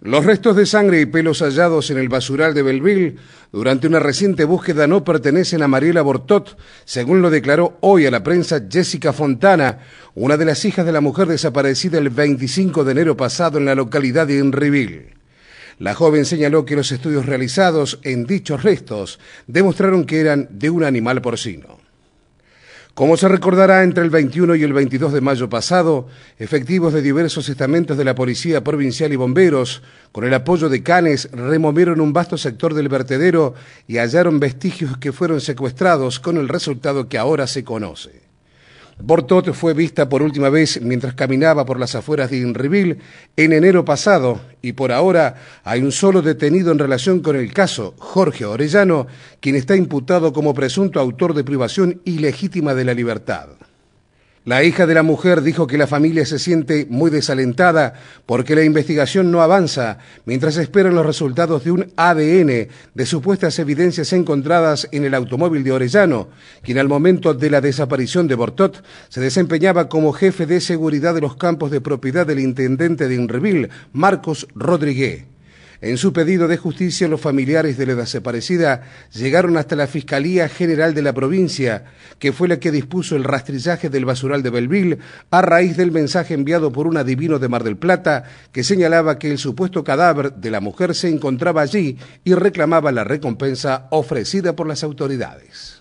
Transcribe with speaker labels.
Speaker 1: Los restos de sangre y pelos hallados en el basural de Belleville durante una reciente búsqueda no pertenecen a Mariela Bortot, según lo declaró hoy a la prensa Jessica Fontana, una de las hijas de la mujer desaparecida el 25 de enero pasado en la localidad de Enriville. La joven señaló que los estudios realizados en dichos restos demostraron que eran de un animal porcino. Como se recordará, entre el 21 y el 22 de mayo pasado, efectivos de diversos estamentos de la Policía Provincial y bomberos, con el apoyo de canes, removieron un vasto sector del vertedero y hallaron vestigios que fueron secuestrados con el resultado que ahora se conoce. Bortot fue vista por última vez mientras caminaba por las afueras de Inriville en enero pasado y por ahora hay un solo detenido en relación con el caso, Jorge Orellano, quien está imputado como presunto autor de privación ilegítima de la libertad. La hija de la mujer dijo que la familia se siente muy desalentada porque la investigación no avanza mientras esperan los resultados de un ADN de supuestas evidencias encontradas en el automóvil de Orellano, quien al momento de la desaparición de Bortot se desempeñaba como jefe de seguridad de los campos de propiedad del intendente de Inreville, Marcos Rodríguez. En su pedido de justicia, los familiares de la desaparecida llegaron hasta la Fiscalía General de la provincia, que fue la que dispuso el rastrillaje del basural de Belville a raíz del mensaje enviado por un adivino de Mar del Plata que señalaba que el supuesto cadáver de la mujer se encontraba allí y reclamaba la recompensa ofrecida por las autoridades.